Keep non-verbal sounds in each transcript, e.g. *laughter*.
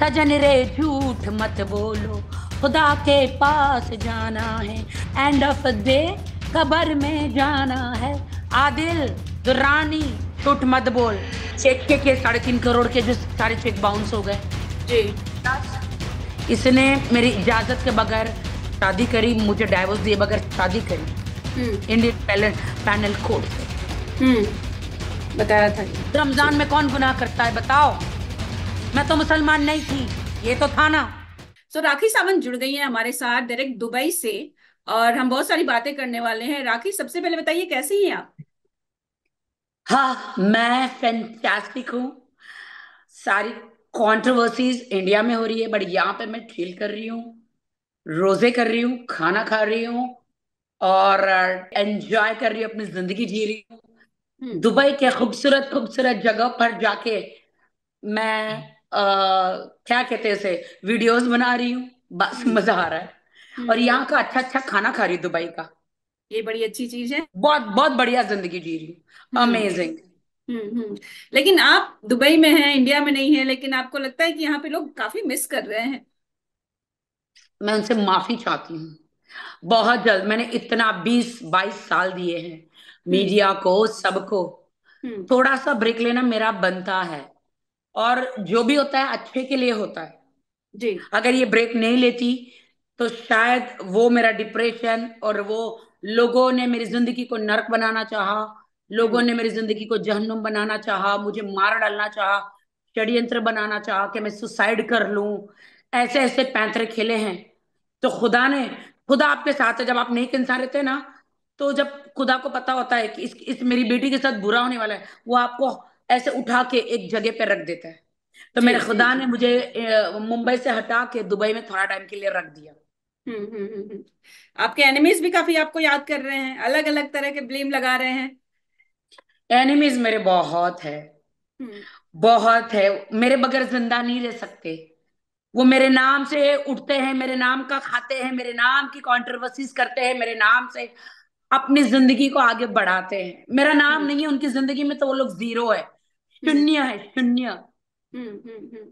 सजन रे झूठ मत बोलो खुदा के पास जाना है एंड ऑफ डे कबर में जाना है आदिल दुरानी टूट मत बोल चेक के के साढ़े तीन करोड़ के जो सारे चेक बाउंस हो गए जी इसने मेरी इजाज़त के बगैर शादी करी मुझे डाइवोर्स दिए बगैर शादी करी इंडियन पैनल पैनल कोर्ट से बता रहा था रमजान में कौन गुनाह करता है बताओ मैं तो मुसलमान नहीं थी ये तो था ना सो so, राखी सावंत जुड़ गई है हमारे साथ डायरेक्ट दुबई से और हम बहुत सारी बातें करने वाले हैं राखी सबसे पहले बताइए कैसी हैं आप हाँ मैं फैंटास्टिक हूँ सारी कंट्रोवर्सीज इंडिया में हो रही है बट यहाँ पे मैं फील कर रही हूँ रोजे कर रही हूँ खाना खा रही हूँ और एंजॉय uh, कर रही हूँ अपनी जिंदगी जी रही हूँ हम्म। दुबई के खूबसूरत खूबसूरत जगह पर जाके मैं क्या कहते हैं वीडियोस बना रही हूँ बस हम्म। मजा आ रहा है और हम्म। यहाँ का अच्छा अच्छा खाना खा रही हूँ दुबई का ये बड़ी अच्छी चीज है बहुत बहुत बढ़िया जिंदगी जी रही हूँ अमेजिंग हम्म।, हम्म लेकिन आप दुबई में हैं इंडिया में नहीं है लेकिन आपको लगता है कि यहाँ पे लोग काफी मिस कर रहे हैं मैं उनसे माफी चाहती हूँ बहुत जल्द मैंने इतना बीस बाईस साल दिए हैं मीडिया को सबको थोड़ा सा ब्रेक लेना मेरा बनता है और जो भी होता है अच्छे के लिए होता है जी अगर ये ब्रेक नहीं लेती तो शायद वो मेरा डिप्रेशन और वो लोगों ने मेरी जिंदगी को नरक बनाना चाहा लोगों ने मेरी जिंदगी को जहन्नुम बनाना चाहा मुझे मार डालना चाहा षड्यंत्र बनाना चाहा कि मैं सुसाइड कर लूं ऐसे ऐसे पैंतरे खेले हैं तो खुदा ने खुदा आपके साथ है जब आप नेक इंसान रहते हैं ना तो जब खुदा को पता होता है कि इस, इस मेरी बेटी के साथ बुरा होने वाला है वो आपको ऐसे उठा के एक जगह पे रख देता है तो मेरे खुदा ने मुझे मुंबई से हटा के दुबई में थोड़ा टाइम के लिए रख दिया हम्म, हम्म, हम्म, आपके एनिमीज भी काफी आपको याद कर रहे हैं अलग अलग तरह के ब्लेम लगा रहे हैं एनिमीज मेरे बहुत है बहुत है मेरे बगैर जिंदा नहीं रह सकते वो मेरे नाम से उठते हैं मेरे नाम का खाते हैं मेरे नाम की कॉन्ट्रोवर्सीज करते हैं मेरे नाम से अपनी जिंदगी को आगे बढ़ाते हैं मेरा नाम नहीं है उनकी जिंदगी में तो वो लोग जीरो है शून्य है शून्य हम्म, हम्म, हम्म।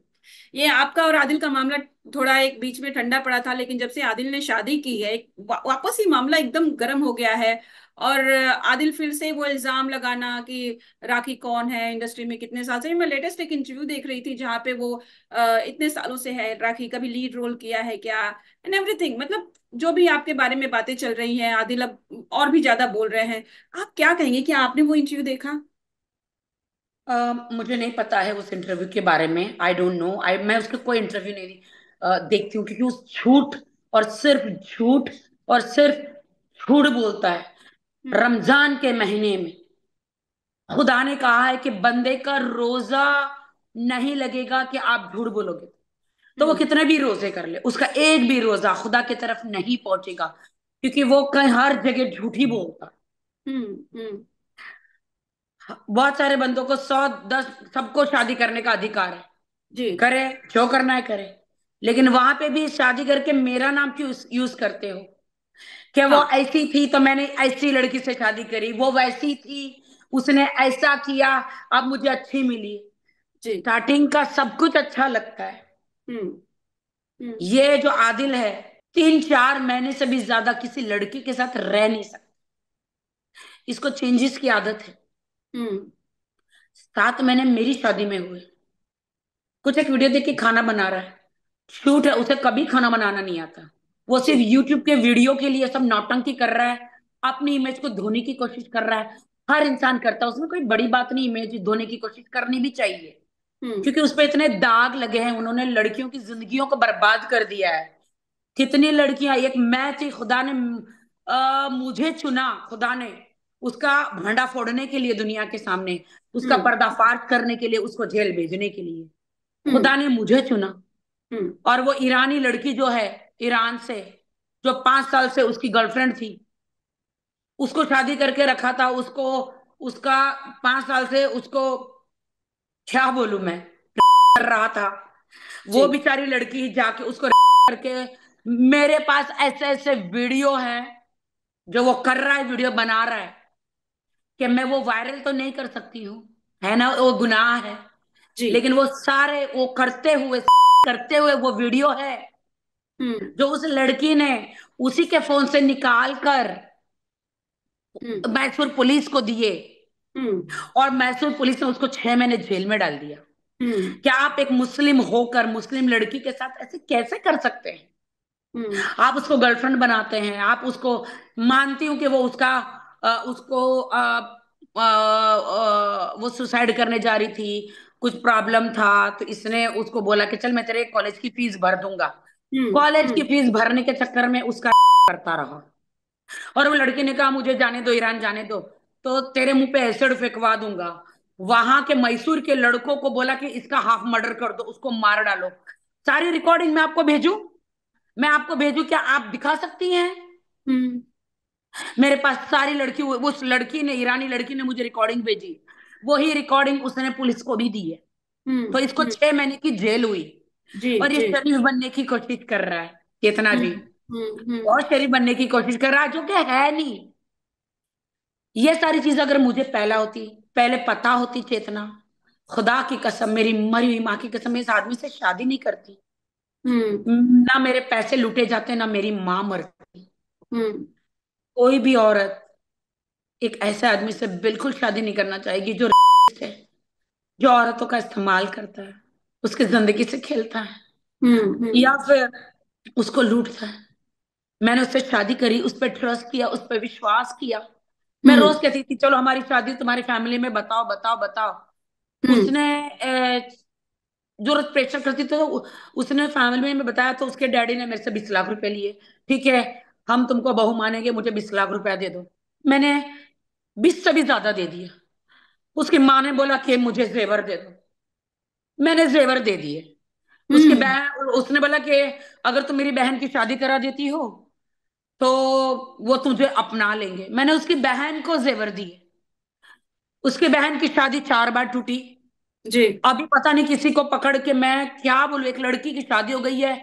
ये आपका और आदिल का मामला थोड़ा एक बीच में ठंडा पड़ा था लेकिन जब से आदिल ने शादी की है वापस ही मामला एकदम गर्म हो गया है और आदिल फिर से वो इल्जाम लगाना कि राखी कौन है इंडस्ट्री में कितने साल से मैं लेटेस्ट एक इंटरव्यू देख रही थी जहाँ पे वो इतने सालों से है राखी कभी लीड रोल किया है क्या एंड एवरीथिंग मतलब जो भी आपके बारे में बातें चल रही हैं आदिल अब और भी ज्यादा बोल रहे हैं आप क्या कहेंगे क्या आपने वो इंटरव्यू देखा Uh, मुझे नहीं पता है उस इंटरव्यू के बारे में आई डोंट नो आई मैं उसके कोई इंटरव्यू नहीं uh, देखती हूँ क्योंकि उस झूठ और सिर्फ झूठ और सिर्फ झूठ बोलता है हम्म। रमजान के महीने में खुदा ने कहा है कि बंदे का रोजा नहीं लगेगा कि आप झूठ बोलोगे तो वो हम्म। कितने भी रोजे कर ले उसका एक भी रोजा खुदा की तरफ नहीं पहुंचेगा क्योंकि वो कहीं हर जगह झूठ ही बोलता हम्म, बहुत सारे बंदों को सौ दस सबको शादी करने का अधिकार है जी करे जो करना है करे लेकिन वहां पे भी शादी करके मेरा नाम क्यों यूज करते हो कि हाँ। वो ऐसी थी तो मैंने ऐसी लड़की से शादी करी वो वैसी थी उसने ऐसा किया अब मुझे अच्छी मिली स्टार्टिंग का सब कुछ अच्छा लगता है हम्म, हम्म। ये जो आदिल है तीन चार महीने से भी ज्यादा किसी लड़की के साथ रह नहीं सकता इसको चेंजेस की आदत है हम्म। सात महीने मेरी शादी में हुए कुछ एक वीडियो देख के खाना बना रहा है शूट है उसे कभी खाना बनाना नहीं आता वो सिर्फ यूट्यूब के वीडियो के लिए सब नौटंकी कर रहा है अपनी इमेज को धोने की कोशिश कर रहा है हर इंसान करता है उसमें कोई बड़ी बात नहीं इमेज धोने की कोशिश करनी भी चाहिए हम्म। क्योंकि उस पर इतने दाग लगे हैं उन्होंने लड़कियों की जिंदगियों को बर्बाद कर दिया है कितनी लड़कियां एक मैं थी खुदा ने आ, मुझे चुना खुदा ने उसका भांडा फोड़ने के लिए दुनिया के सामने उसका हम्म। पर्दाफाश करने के लिए उसको जेल भेजने के लिए हम्म। खुदा ने मुझे चुना हम्म। और वो ईरानी लड़की जो है ईरान से जो पांच साल से उसकी गर्लफ्रेंड थी उसको शादी करके रखा था उसको उसका पांच साल से उसको क्या बोलू मैं कर रहा था वो बेचारी लड़की जाके उसको करके मेरे पास ऐसे ऐसे वीडियो हैं जो वो कर रहा है वीडियो बना रहा है कि मैं वो वायरल तो नहीं कर सकती हूँ है ना वो गुनाह है जी लेकिन वो सारे वो करते हुए *laughs* करते हुए वो वीडियो है हम्म। जो उस लड़की ने उसी के फोन से निकाल कर हम्म। मैसूर पुलिस को दिए हम्म। और मैसूर पुलिस ने उसको छह महीने जेल में डाल दिया क्या आप एक मुस्लिम होकर मुस्लिम लड़की के साथ ऐसे कैसे कर सकते हैं आप उसको गर्लफ्रेंड बनाते हैं आप उसको मानती हूँ कि वो उसका उसको वो सुसाइड करने जा रही थी कुछ प्रॉब्लम था तो इसने उसको बोला कि चल मैं तेरे कॉलेज की फीस भर दूंगा कॉलेज हम्म, की फीस हम्म। भरने के चक्कर में उसका करता रहा और वो लड़के ने कहा मुझे जाने दो ईरान जाने दो तो तेरे मुंह पे एसिड फेंकवा दूंगा वहां के मैसूर के लड़कों को बोला कि इसका हाफ मर्डर कर दो उसको मार डालो सारी रिकॉर्डिंग मैं आपको भेजू मैं आपको भेजू क्या आप दिखा सकती हैं हम्म। मेरे पास सारी लड़की उस लड़की ने ईरानी लड़की ने मुझे रिकॉर्डिंग भेजी वही रिकॉर्डिंग उसने पुलिस को भी दी है हम्म, तो इसको छह महीने की जेल हुई जी, और ये शरीफ बनने की कोशिश कर रहा है चेतना जी हम्म, हम्म, और शरीफ बनने की कोशिश कर रहा है जो कि है नहीं ये सारी चीज अगर मुझे पहला होती पहले पता होती चेतना खुदा की कसम मेरी मरी हुई माँ की कसम इस आदमी से शादी नहीं करती ना मेरे पैसे लुटे जाते ना मेरी माँ मरती कोई भी औरत एक ऐसे आदमी से बिल्कुल शादी नहीं करना चाहेगी जो है जो औरतों का इस्तेमाल करता है उसके जिंदगी से खेलता है हम्म, हम्म। या फिर उसको लूटता है मैंने उससे शादी करी उस पर ट्रस्ट किया उस पर विश्वास किया मैं हम्म। रोज कहती थी चलो हमारी शादी तुम्हारी फैमिली में बताओ बताओ बताओ उसने ए, जो रोज प्रेशर करती थी तो उसने फैमिली में बताया तो उसके डैडी ने मेरे से बीस लाख रुपए लिए ठीक है हम तुमको बहू मानेंगे मुझे बीस लाख रुपया दे दो मैंने बीस से भी ज्यादा दे दिया उसकी माँ ने बोला कि मुझे जेवर दे दो मैंने जेवर दे दिए उसकी हम्म। बहन उसने बोला कि अगर तुम मेरी बहन की शादी करा देती हो तो वो तुझे अपना लेंगे मैंने उसकी बहन को जेवर दिए उसकी बहन की शादी चार बार टूटी जी अभी पता नहीं किसी को पकड़ के मैं क्या बोलू एक लड़की की शादी हो गई है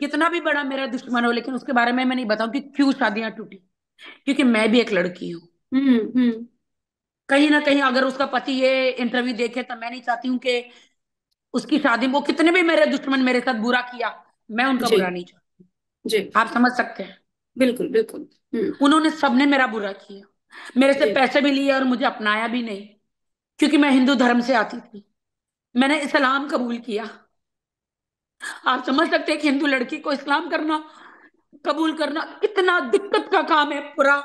कितना भी बड़ा मेरा दुश्मन हो लेकिन उसके बारे में मैं नहीं बताऊं कि क्यों शादियां टूटी क्योंकि मैं भी एक लड़की हूँ हम्म, हम्म। कहीं ना कहीं अगर उसका पति ये इंटरव्यू देखे तो मैं नहीं चाहती हूँ कि उसकी शादी वो कितने भी मेरे दुश्मन मेरे साथ बुरा किया मैं उनका बुरा नहीं चाहती जी आप समझ सकते हैं बिल्कुल बिल्कुल हम्म। उन्होंने सबने मेरा बुरा किया मेरे से पैसे भी लिए और मुझे अपनाया भी नहीं क्योंकि मैं हिंदू धर्म से आती थी मैंने इस्लाम कबूल किया आप समझ सकते हैं कि हिंदू लड़की को इस्लाम करना कबूल करना कितना दिक्कत का काम है पूरा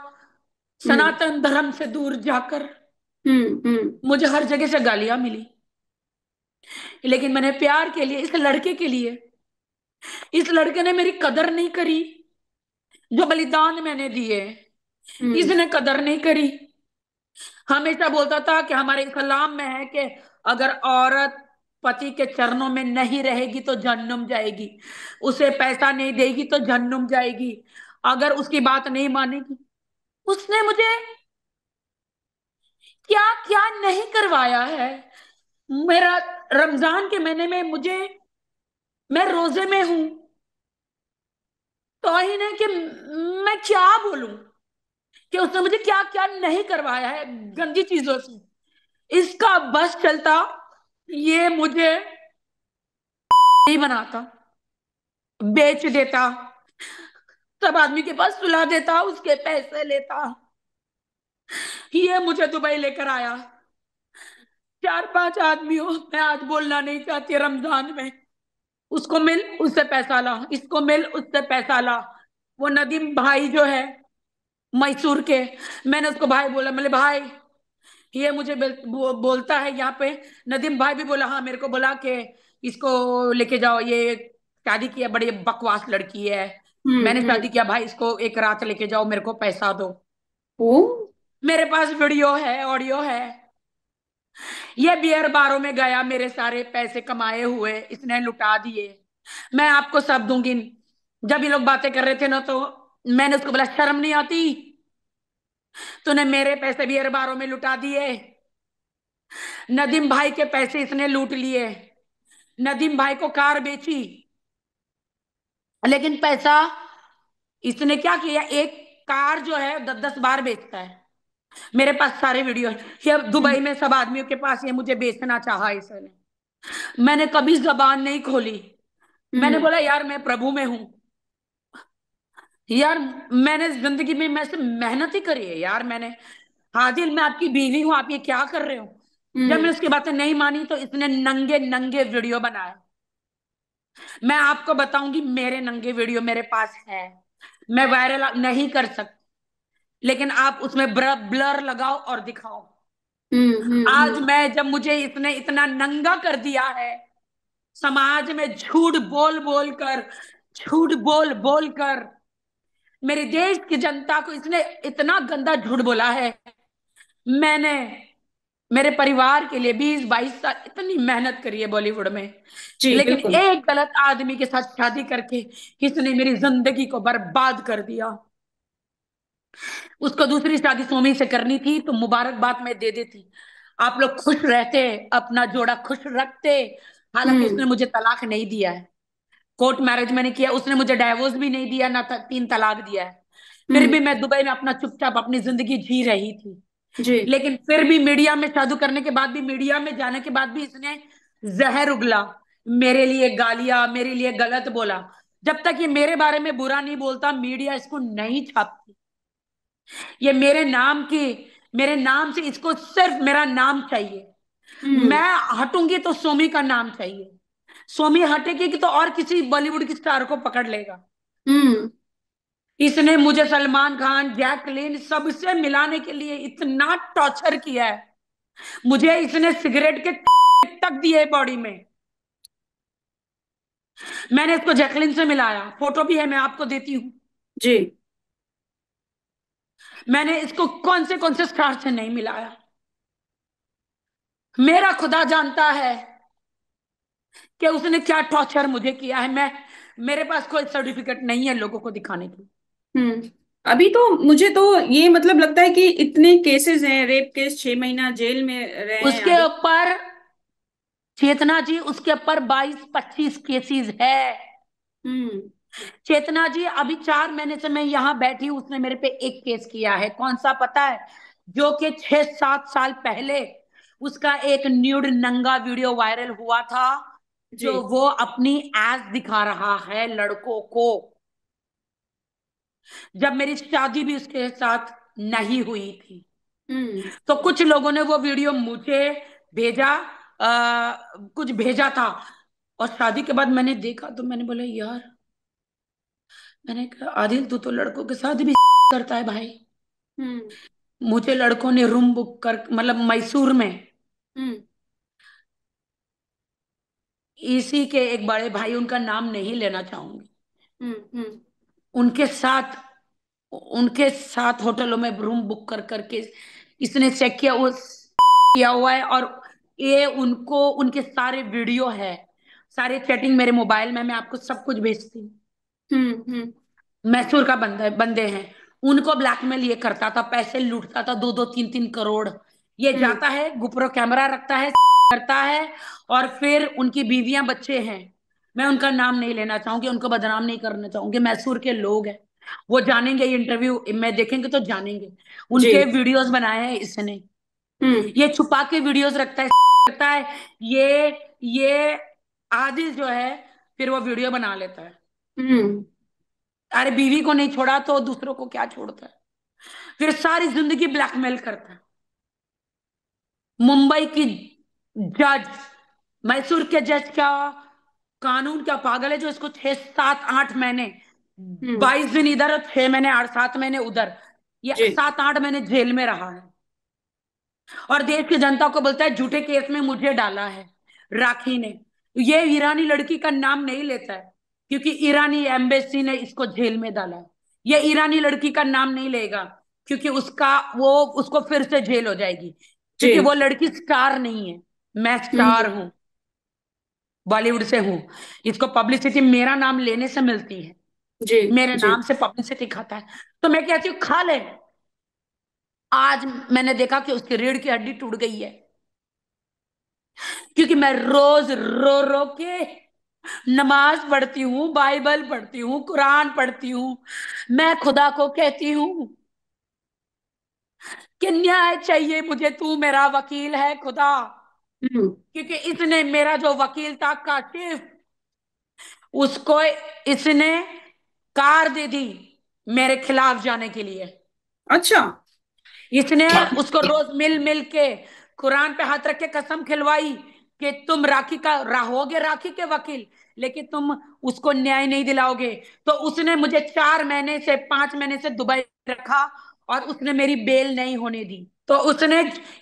सनातन धर्म से दूर जाकर हम्म, हम्म। मुझे हर जगह से गालियां मिली लेकिन मैंने प्यार के लिए इस लड़के के लिए इस लड़के ने मेरी कदर नहीं करी जो बलिदान मैंने दिए हम्म। इसने कदर नहीं करी हमेशा बोलता था कि हमारे इस्लाम में है कि अगर औरत पति के चरणों में नहीं रहेगी तो जन्म जाएगी उसे पैसा नहीं देगी तो जन्म जाएगी अगर उसकी बात नहीं मानेगी उसने मुझे क्या क्या नहीं करवाया है मेरा रमजान के महीने में मुझे मैं रोजे में हूं तो ही नहीं कि मैं क्या बोलूं कि उसने मुझे क्या क्या नहीं करवाया है गंदी चीजों से इसका बस चलता ये मुझे नहीं बनाता बेच देता सब आदमी के पास सुला देता उसके पैसे लेता ये मुझे दुबई लेकर आया चार पांच आदमी हो मैं आज बोलना नहीं चाहती रमजान में उसको मिल उससे पैसा ला इसको मिल उससे पैसा ला वो नदीम भाई जो है मैसूर के मैंने उसको भाई बोला मैंने भाई ये मुझे बोलता है यहाँ पे नदीम भाई भी बोला हाँ मेरे को बोला के इसको लेके जाओ ये शादी किया बड़ी बकवास लड़की है हम्म, मैंने हम्म। शादी किया भाई इसको एक रात लेके जाओ मेरे को पैसा दो ओ? मेरे पास वीडियो है ऑडियो है ये बियर बारों में गया मेरे सारे पैसे कमाए हुए इसने लुटा दिए मैं आपको सब दूंगी जब ये लोग बातें कर रहे थे ना तो मैंने उसको बोला शर्म नहीं आती तूने मेरे पैसे भी अरबारों में लुटा दिए नदीम भाई के पैसे इसने लूट लिए नदीम भाई को कार बेची लेकिन पैसा इसने क्या किया एक कार जो है दस दस बार बेचता है मेरे पास सारे वीडियो ये दुबई में सब आदमियों के पास ये मुझे बेचना चाहा इसने मैंने कभी जबान नहीं खोली मैंने हम्म। बोला यार मैं प्रभु में हूं यार मैंने जिंदगी में मैं मेहनत ही करी है यार मैंने हाजिल मैं आपकी बीवी हूँ आप ये क्या कर रहे हो हम्म। जब मैंने उसकी बातें नहीं मानी तो इसने नंगे नंगे वीडियो बनाए मैं आपको बताऊंगी मेरे नंगे वीडियो मेरे पास है मैं वायरल नहीं कर सकती लेकिन आप उसमें ब्लर लगाओ और दिखाओ हम्म, हम्म, आज मैं जब मुझे इसने इतना नंगा कर दिया है समाज में झूठ बोल बोल कर झूठ बोल बोल कर मेरे देश की जनता को इसने इतना गंदा झूठ बोला है मैंने मेरे परिवार के लिए बीस बाईस साल इतनी मेहनत करी है बॉलीवुड में लेकिन एक गलत आदमी के साथ शादी करके किसने मेरी जिंदगी को बर्बाद कर दिया उसको दूसरी शादी सोमी से करनी थी तो मुबारकबाद मैं दे देती आप लोग खुश रहते अपना जोड़ा खुश रखते हालांकि हम्म। उसने मुझे तलाक नहीं दिया है कोर्ट मैरिज मैंने किया उसने मुझे डाइवोर्स भी नहीं दिया ना तीन तलाक दिया है फिर भी हम्म। मैं दुबई में अपना चुपचाप अपनी जिंदगी जी रही थी जी लेकिन फिर भी मीडिया में शादू करने के बाद भी मीडिया में जाने के बाद भी इसने जहर उगला मेरे लिए गालिया मेरे लिए गलत बोला जब तक ये मेरे बारे में बुरा नहीं बोलता मीडिया इसको नहीं छापती ये मेरे नाम की मेरे नाम से इसको सिर्फ मेरा नाम चाहिए हम्म। मैं हटूंगी तो सोमी का नाम चाहिए सोमी हटेगी कि तो और किसी बॉलीवुड की स्टार को पकड़ लेगा हम्म इसने मुझे सलमान खान जैकलिन सबसे मिलाने के लिए इतना टॉर्चर किया है मुझे इसने सिगरेट के तक दिए बॉडी में मैंने इसको जैकलिन से मिलाया फोटो भी है मैं आपको देती हूं जी मैंने इसको कौन से कौन से स्टार से नहीं मिलाया मेरा खुदा जानता है कि उसने क्या टॉर्चर मुझे किया है मैं मेरे पास कोई सर्टिफिकेट नहीं है लोगों को दिखाने की हम्म। अभी तो मुझे तो ये मतलब लगता है कि इतने केसेस हैं रेप केस छह महीना जेल में रहे उसके ऊपर चेतना जी उसके ऊपर बाईस पच्चीस केसेस है हम्म। चेतना जी अभी चार महीने से मैं यहाँ बैठी उसने मेरे पे एक केस किया है कौन सा पता है जो कि छह सात साल पहले उसका एक न्यूड नंगा वीडियो वायरल हुआ था जो वो अपनी एज दिखा रहा है लड़कों को जब मेरी शादी भी उसके साथ नहीं हुई थी हम्म। तो कुछ लोगों ने वो वीडियो मुझे भेजा आ, कुछ भेजा था और शादी के बाद मैंने देखा तो मैंने बोला यार मैंने कहा आदिल तू तो लड़कों के साथ भी *laughs* करता है भाई हम्म। मुझे लड़कों ने रूम बुक कर मतलब मैसूर में हम्म। इसी के एक बड़े भाई उनका नाम नहीं लेना चाहूंगी हम्म, हम्म। उनके साथ उनके साथ होटलों में रूम बुक कर करके इसने चेक किया वो किया हुआ है और ये उनको उनके सारे वीडियो है सारे चैटिंग मेरे मोबाइल में मैं आपको सब कुछ भेजती हूँ हम्म, मैसूर का बंदा बंदे हैं उनको ब्लैकमेल ये करता था पैसे लूटता था दो दो तीन तीन करोड़ ये जाता है गुप्रो कैमरा रखता है करता है और फिर उनकी बीवियां बच्चे हैं मैं उनका नाम नहीं लेना चाहूंगी उनको बदनाम नहीं करना चाहूंगी मैसूर के लोग हैं वो जानेंगे इंटरव्यू मैं देखेंगे तो जानेंगे उनके वीडियोस बनाए हैं इसने हम्म। ये छुपा के वीडियोस रखता है करता है ये ये आदि जो है फिर वो वीडियो बना लेता है हम्म। अरे बीवी को नहीं छोड़ा तो दूसरों को क्या छोड़ता है फिर सारी जिंदगी ब्लैकमेल करता है मुंबई की जज मैसूर के जज क्या कानून क्या पागल है जो इसको छह सात आठ महीने हम्म। बाईस दिन इधर और छह महीने आठ सात महीने उधर ये सात आठ महीने जेल में रहा है और देश की जनता को बोलता है झूठे केस में मुझे डाला है राखी ने ये ईरानी लड़की का नाम नहीं लेता है क्योंकि ईरानी एम्बेसी ने इसको जेल में डाला है ये ईरानी लड़की का नाम नहीं लेगा क्योंकि उसका वो उसको फिर से जेल हो जाएगी क्योंकि वो लड़की स्टार नहीं है मैं स्टार हम्म। हूं बॉलीवुड से हूं इसको पब्लिसिटी मेरा नाम लेने से मिलती है जी मेरे जी. नाम से पब्लिसिटी खाता है तो मैं कहती हूँ खा ले आज मैंने देखा कि उसकी रीढ़ की हड्डी टूट गई है क्योंकि मैं रोज रो रो के नमाज पढ़ती हूँ बाइबल पढ़ती हूँ कुरान पढ़ती हूँ मैं खुदा को कहती हूँ कि न्याय चाहिए मुझे तू मेरा वकील है खुदा हम्म। क्योंकि इसने मेरा जो वकील था काशिफ उसको इसने कार दे दी मेरे खिलाफ जाने के लिए अच्छा इसने उसको रोज मिल मिल के कुरान पे हाथ रख के कसम खिलवाई कि तुम राखी का रहोगे राखी के वकील लेकिन तुम उसको न्याय नहीं दिलाओगे तो उसने मुझे चार महीने से पांच महीने से दुबई रखा और उसने मेरी बेल नहीं होने दी तो उसने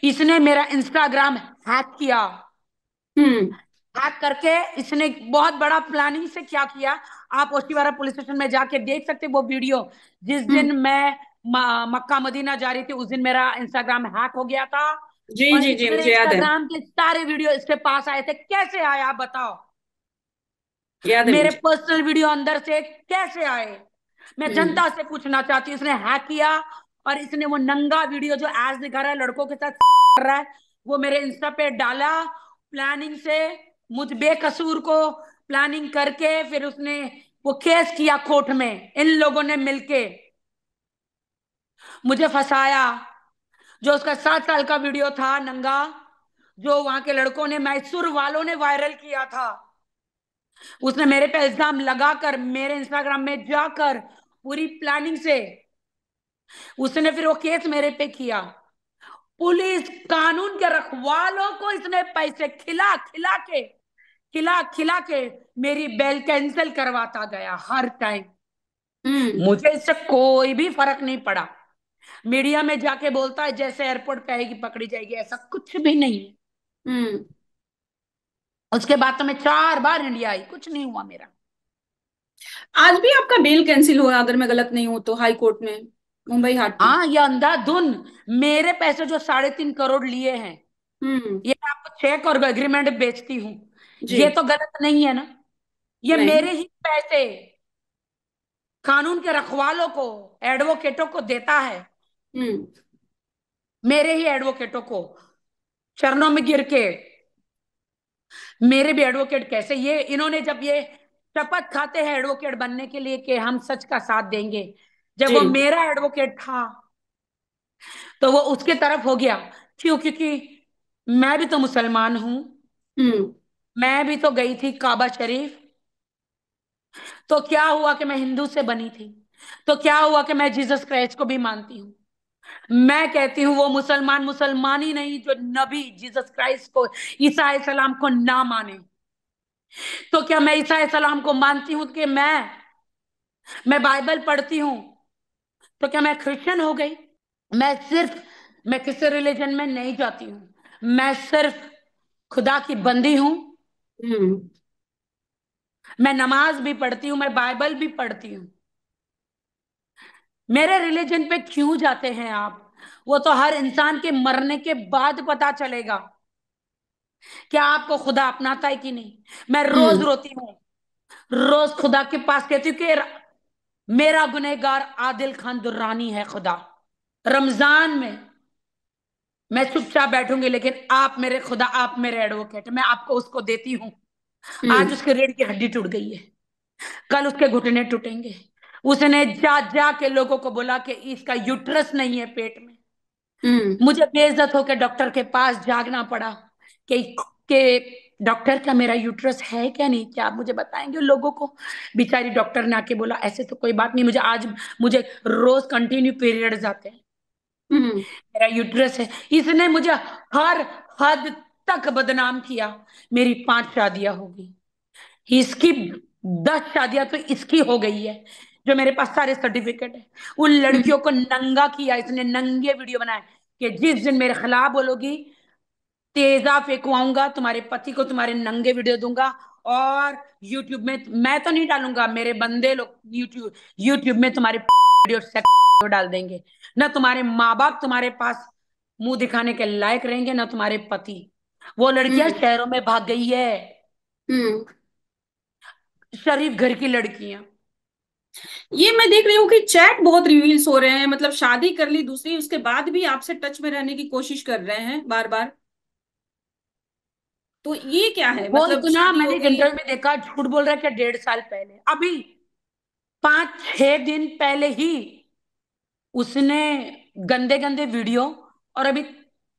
इसने मेरा इंस्टाग्राम हैक किया हैक हम्म। करके इसने बहुत बड़ा प्लानिंग से क्या किया आप ओशीवारा पुलिस स्टेशन में जाके देख सकते वो वीडियो जिस हम्म। दिन मैं मक्का मदीना जा रही थी उस दिन मेरा इंस्टाग्राम हैक हो गया था जी जी जी मुझे याद है इंस्टाग्राम के सारे वीडियो इसके पास आए थे कैसे आए आप बताओ याद है मेरे पर्सनल वीडियो अंदर से कैसे आए मैं हम्म। जनता से पूछना चाहती हूँ इसने हैक किया और इसने वो नंगा वीडियो जो एज दिखा रहा है लड़कों के साथ कर रहा है वो मेरे इंस्टा पे डाला प्लानिंग से मुझ बेकसूर को प्लानिंग करके फिर उसने वो केस किया कोर्ट में इन लोगों ने मिलके मुझे फंसाया जो उसका सात साल का वीडियो था नंगा जो वहां के लड़कों ने मैसूर वालों ने वायरल किया था उसने मेरे पे इल्जाम लगाकर मेरे इंस्टाग्राम में जाकर पूरी प्लानिंग से उसने फिर वो केस मेरे पे किया पुलिस कानून के रखवालों को इसने पैसे खिला खिला के खिला खिला के मेरी बेल कैंसिल करवाता गया हर टाइम हम्म। मुझे इससे कोई भी फर्क नहीं पड़ा मीडिया में जाके बोलता है जैसे एयरपोर्ट पे आएगी पकड़ी जाएगी ऐसा कुछ भी नहीं हम्म। उसके बाद तो मैं चार बार इंडिया आई कुछ नहीं हुआ मेरा आज भी आपका बेल कैंसिल हुआ अगर मैं गलत नहीं हूं तो हाई कोर्ट में मुंबई हाट हाँ ये अंधाधुन मेरे पैसे जो साढ़े तीन करोड़ लिए हैं हम्म। ये आपको चेक और एग्रीमेंट बेचती हूँ ये तो गलत नहीं है ना ये मेरे ही पैसे कानून के रखवालों को एडवोकेटों को देता है हम्म। मेरे ही एडवोकेटों को चरणों में गिर के मेरे भी एडवोकेट कैसे ये इन्होंने जब ये शपथ खाते हैं एडवोकेट बनने के लिए कि हम सच का साथ देंगे जब वो मेरा एडवोकेट था तो वो उसके तरफ हो गया क्यों क्योंकि मैं भी तो मुसलमान हूं हम्म। मैं भी तो गई थी काबा शरीफ तो क्या हुआ कि मैं हिंदू से बनी थी तो क्या हुआ कि मैं जीसस क्राइस्ट को भी मानती हूं मैं कहती हूं वो मुसलमान मुसलमान ही नहीं जो नबी जीसस क्राइस्ट को ईसा सलाम को ना माने तो क्या मैं ईसा सलाम को मानती हूं कि मैं मैं बाइबल पढ़ती हूं तो क्या मैं क्रिश्चियन हो गई मैं सिर्फ मैं किसी रिलीजन में नहीं जाती हूँ मैं सिर्फ खुदा की बंदी हूं हम्म। मैं नमाज भी पढ़ती हूँ मैं बाइबल भी पढ़ती हूँ मेरे रिलीजन पे क्यों जाते हैं आप वो तो हर इंसान के मरने के बाद पता चलेगा क्या आपको खुदा अपनाता है कि नहीं मैं रोज हम्म। रोती हूँ रोज खुदा के पास कहती हूँ कि मेरा गुनहगार आदिल खान दुर्रानी है खुदा रमजान में मैं चुपचाप बैठूंगी लेकिन आप मेरे खुदा आप मेरे एडवोकेट मैं आपको उसको देती हूँ हम्म। आज उसके रेड की हड्डी टूट गई है कल उसके घुटने टूटेंगे उसने जा जा के लोगों को बोला कि इसका यूट्रस नहीं है पेट में हम्म। मुझे बेइज्जत होकर डॉक्टर के पास जागना पड़ा कि, कि डॉक्टर का मेरा यूट्रस है क्या नहीं क्या आप मुझे बताएंगे लोगों को बेचारी डॉक्टर ने आके बोला ऐसे तो कोई बात नहीं मुझे आज मुझे रोज कंटिन्यू पीरियड आते हैं हम्म। मेरा यूट्रस है इसने मुझे हर हद तक बदनाम किया मेरी पांच शादियां हो गई इसकी दस शादियां तो इसकी हो गई है जो मेरे पास सारे सर्टिफिकेट है उन लड़कियों हम्म। को नंगा किया इसने नंगे वीडियो बनाए कि जिस दिन मेरे खिलाफ बोलोगी तेजा फेंकवाऊंगा तुम्हारे पति को तुम्हारे नंगे वीडियो दूंगा और यूट्यूब में मैं तो नहीं डालूंगा मेरे बंदे लोग यूट्यूब यूट्यूब में तुम्हारे वीडियो डाल देंगे ना तुम्हारे माँ बाप तुम्हारे पास मुंह दिखाने के लायक रहेंगे ना तुम्हारे पति वो लड़कियां हम्म। शहरों में भाग गई है हम्म। शरीफ घर की लड़कियां ये मैं देख रही हूँ कि चैट बहुत रिवील्स हो रहे हैं मतलब शादी कर ली दूसरी उसके बाद भी आपसे टच में रहने की कोशिश कर रहे हैं बार बार तो ये क्या है वो मतलब इतना मैंने जनरल में देखा झूठ बोल रहा है क्या डेढ़ साल पहले अभी पांच छह दिन पहले ही उसने गंदे गंदे वीडियो और अभी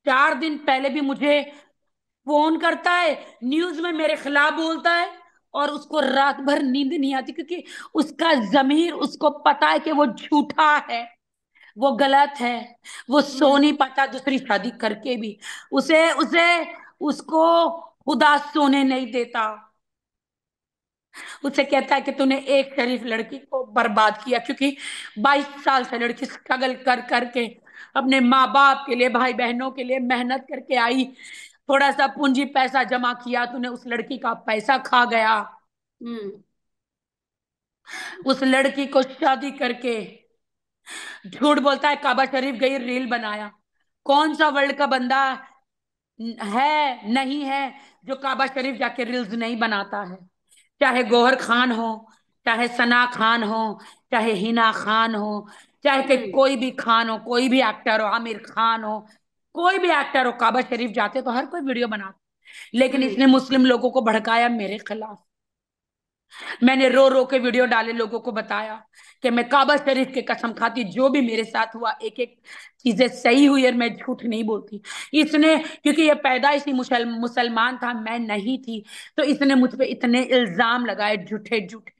चार दिन पहले भी मुझे फोन करता है न्यूज में मेरे खिलाफ बोलता है और उसको रात भर नींद नहीं आती क्योंकि उसका जमीर उसको पता है कि वो झूठा है वो गलत है वो सो हम्म। नहीं पाता दूसरी शादी करके भी उसे उसे उसको खुदा सोने नहीं देता उसे कहता है कि तूने एक शरीफ लड़की को बर्बाद किया क्योंकि 22 साल से लड़की स्ट्रगल कर करके अपने माँ बाप के लिए भाई बहनों के लिए मेहनत करके आई थोड़ा सा पूंजी पैसा जमा किया तूने उस लड़की का पैसा खा गया हम्म। उस लड़की को शादी करके झूठ बोलता है काबा शरीफ गई रील बनाया कौन सा वर्ल्ड का बंदा है नहीं है जो काबा शरीफ जाके रील्स नहीं बनाता है चाहे गोहर खान हो चाहे सना खान हो चाहे हिना खान हो चाहे कि हम्म। कोई भी खान हो कोई भी एक्टर हो आमिर खान हो कोई भी एक्टर हो काबा शरीफ जाते तो हर कोई वीडियो बनाता लेकिन हम्म। इसने मुस्लिम लोगों को भड़काया मेरे खिलाफ मैंने रो रो के वीडियो डाले लोगों को बताया कि मैं काबा शरीफ के कसम खाती जो भी मेरे साथ हुआ एक एक चीजें सही हुई और मैं झूठ नहीं बोलती इसने क्योंकि ये पैदाइश इसी मुसलमान था मैं नहीं थी तो इसने मुझ पर इतने इल्जाम लगाए झूठे झूठे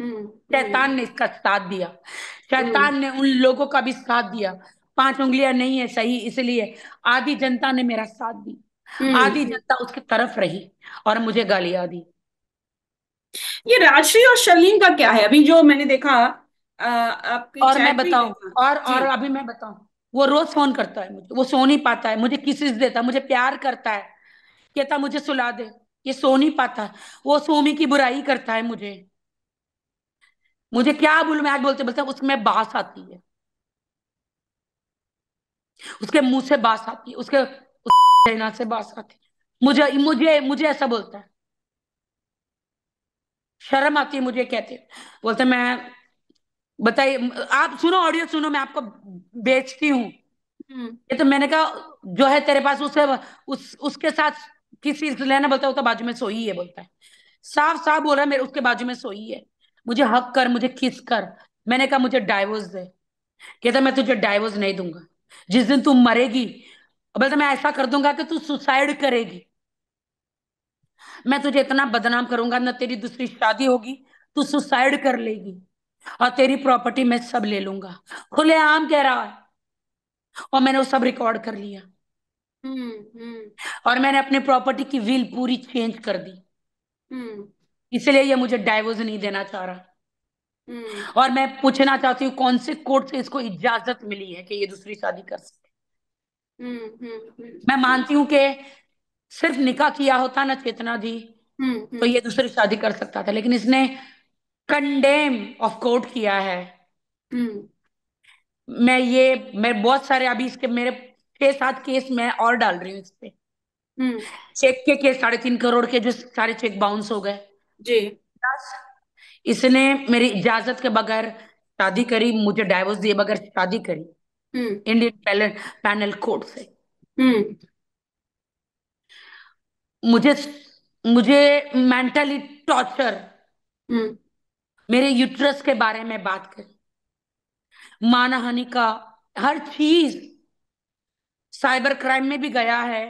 हम्म, शैतान हम्म। ने इसका साथ दिया शैतान हम्म। ने उन लोगों का भी साथ दिया पांच उंगलियां नहीं है सही इसलिए आधी जनता ने मेरा साथ दी आधी जनता उसकी तरफ रही और मुझे गालियां दी ये राजश्री और शर्लिन का क्या है अभी जो मैंने देखा आपके और मैं बताऊं और और अभी मैं बताऊं वो रोज फोन करता है मुझे वो सो नहीं पाता है मुझे किसिस देता है मुझे प्यार करता है कहता मुझे सुला दे ये सो नहीं पाता वो सोमी की बुराई करता है मुझे मुझे क्या बोल मैं आज बोलते बोलते उसमें बास आती है उसके मुंह से बास आती है उसके उस *laughs* से बास आती है मुझे मुझे मुझे ऐसा बोलता है शर्म आती है मुझे कहते बोलते मैं बताइए आप सुनो ऑडियो सुनो मैं आपको बेचती हूँ हम्म। ये तो मैंने कहा जो है तेरे पास उससे उस उसके साथ किसी लेना बोलता है तो बाजू में सोई है बोलता है साफ साफ बोल रहा है मेरे उसके बाजू में सोई है मुझे हक कर मुझे किस कर मैंने कहा मुझे डाइवोर्स दे कहता मैं तुझे डाइवोर्स नहीं दूंगा जिस दिन तू मरेगी बोलता मैं ऐसा कर दूंगा कि तू सुसाइड करेगी मैं तुझे इतना बदनाम करूंगा ना तेरी दूसरी शादी होगी तू सुसाइड कर लेगी और तेरी प्रॉपर्टी मैं सब ले लूंगा खुले आम कह रहा है और मैंने वो सब रिकॉर्ड कर लिया हुँ, हम्म, हुँ. हम्म। और मैंने अपनी प्रॉपर्टी की व्हील पूरी चेंज कर दी हम्म। इसलिए ये मुझे डाइवोर्स नहीं देना चाह रहा और मैं पूछना चाहती हूँ कौन से कोर्ट से इसको इजाजत मिली है कि ये दूसरी शादी कर सके मैं मानती हूँ कि सिर्फ निकाह किया होता ना चेतना जी हम्म, तो ये हम्म। दूसरी शादी कर सकता था लेकिन इसने कंडेम ऑफ कोर्ट किया है हम्म। मैं ये मैं बहुत सारे अभी इसके मेरे छह सात केस मैं और डाल रही हूँ इस पे चेक के केस साढ़े तीन करोड़ के जो सारे चेक बाउंस हो गए जी इसने मेरी इजाजत के बगैर शादी करी मुझे डाइवोर्स दिए बगैर शादी करी इंडियन पैनल कोर्ट से मुझे मुझे मेंटली हम्म। टॉर्चर मेरे यूट्रस के बारे में बात कर मानहानि का हर चीज साइबर क्राइम में भी गया है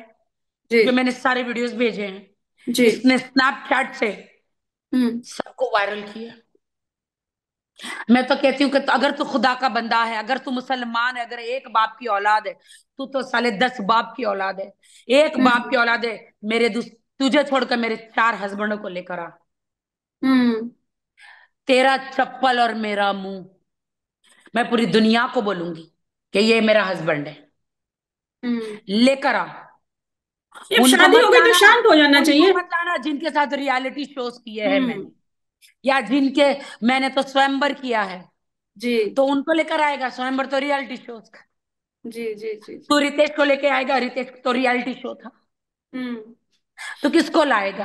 जो मैंने सारे वीडियोस भेजे हैं जी। इसने स्नैपचैट से हम्म। सबको वायरल किया मैं तो कहती हूँ कि तो अगर तू खुदा का बंदा है अगर तू मुसलमान है अगर एक बाप की औलाद है तू तो साले दस बाप की औलाद है एक बाप की औलाद है मेरे तुझे छोड़कर मेरे चार हस्बैंडों को लेकर आ हम्म। तेरा चप्पल और मेरा मुंह मैं पूरी दुनिया को बोलूंगी कि ये मेरा हस्बैंड है हम्म। लेकर आ शादी हो गई तो शांत हो जाना चाहिए बताना जिनके साथ रियलिटी शोज किए हैं मैंने हम्म। या जिनके मैंने तो स्वयंवर किया है जी तो उनको लेकर आएगा स्वयंवर तो रियलिटी शोज का जी जी जी तो रितेश को लेके आएगा रितेश तो रियलिटी शो था हम्म तो किसको लाएगा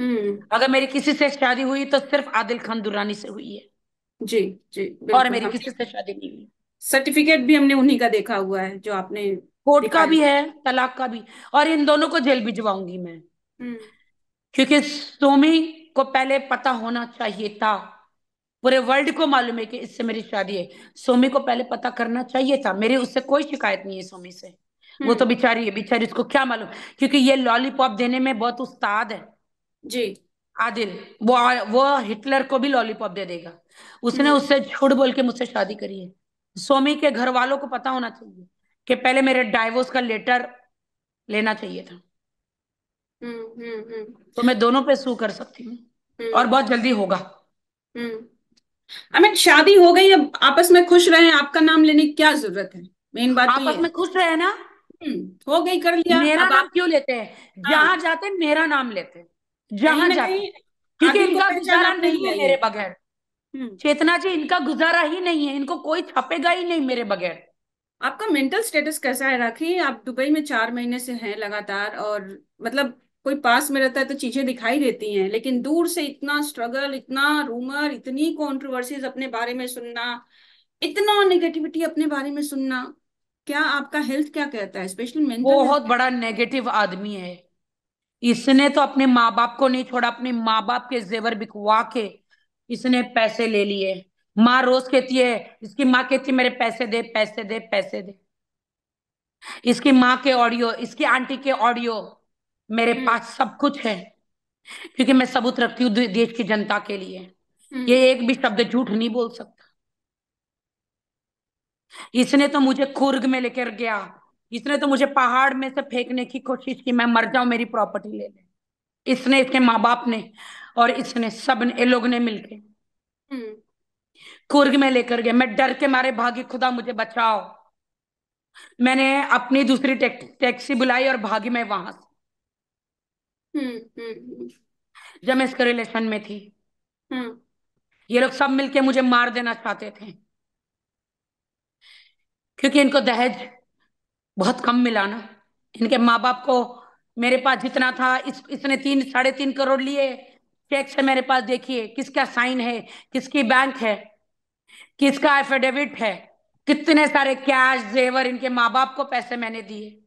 हम्म अगर मेरी किसी से शादी हुई तो सिर्फ आदिल खान दुरानी से हुई है जी जी और मेरी किसी से शादी नहीं हुई सर्टिफिकेट भी हमने उन्हीं का देखा हुआ है जो आपने कोर्ट का भी है तलाक का भी और इन दोनों को जेल भिजवाऊंगी मैं हम्म। क्योंकि सोमी को पहले पता होना चाहिए था पूरे वर्ल्ड को मालूम है कि इससे मेरी शादी है सोमी को पहले पता करना चाहिए था मेरी उससे कोई शिकायत नहीं है सोमी से वो हम्म। तो बिचारी है बिचारी उसको क्या मालूम क्योंकि ये लॉलीपॉप देने में बहुत उस्ताद है जी आदिल वो वो हिटलर को भी लॉलीपॉप दे देगा उसने हम्म। उससे छुड़ बोल के मुझसे शादी करी है सोमी के घर वालों को पता होना चाहिए कि पहले मेरे डाइवोर्स का लेटर लेना चाहिए था हम्म, तो मैं दोनों पे सू कर सकती हूँ और बहुत जल्दी होगा आई मीन शादी हो गई अब आपस में खुश रहे आपका नाम लेने की क्या जरूरत है मेन बात तो आपस में खुश रहे ना हम्म, हो गई कर लिया मेरा नाम क्यों लेते हैं हाँ। जहां जाते हैं मेरा नाम लेते हैं जहां जाते क्योंकि इनका गुजारा नहीं है मेरे बगैर हम्म। चेतना जी इनका गुजारा ही नहीं है इनको कोई छपेगा ही नहीं मेरे बगैर आपका मेंटल स्टेटस कैसा है राखी आप दुबई में चार महीने से हैं लगातार और मतलब कोई पास में रहता है तो चीजें दिखाई देती हैं लेकिन दूर से इतना स्ट्रगल इतना रूमर इतनी कॉन्ट्रोवर्सीज अपने बारे में सुनना इतना नेगेटिविटी अपने बारे में सुनना क्या आपका हेल्थ क्या कहता है स्पेशली मेंटल बहुत बड़ा नेगेटिव आदमी है इसने तो अपने माँ बाप को नहीं छोड़ा अपने माँ बाप के जेवर बिकवा के इसने पैसे ले लिए माँ रोज कहती है इसकी माँ कहती है मेरे पैसे दे पैसे दे पैसे दे इसकी माँ के ऑडियो इसकी आंटी के ऑडियो मेरे हम्म। पास सब कुछ है क्योंकि मैं सबूत रखती हूँ देश की जनता के लिए हम्म। ये एक भी शब्द झूठ नहीं बोल सकता इसने तो मुझे खुर्ग में लेकर गया इसने तो मुझे पहाड़ में से फेंकने की कोशिश की मैं मर जाऊं मेरी प्रॉपर्टी ले ले इसने इसके माँ बाप ने और इसने सब ने लोग ने मिलके हम्म। खुर्ग में लेकर गया मैं डर के मारे भागी खुदा मुझे बचाओ मैंने अपनी दूसरी टैक्सी बुलाई और भागी मैं वहां से हम्म, हम्म, हम्म। जब मैं इसके रिलेशन में थी ये लोग सब मिलके मुझे मार देना चाहते थे क्योंकि इनको दहेज बहुत कम मिला ना इनके माँ बाप को मेरे पास जितना था इस इसने तीन साढ़े तीन करोड़ लिए चेक से मेरे पास देखिए किसका साइन है किसकी बैंक है किसका एफिडेविट है कितने सारे कैश जेवर इनके माँ बाप को पैसे मैंने दिए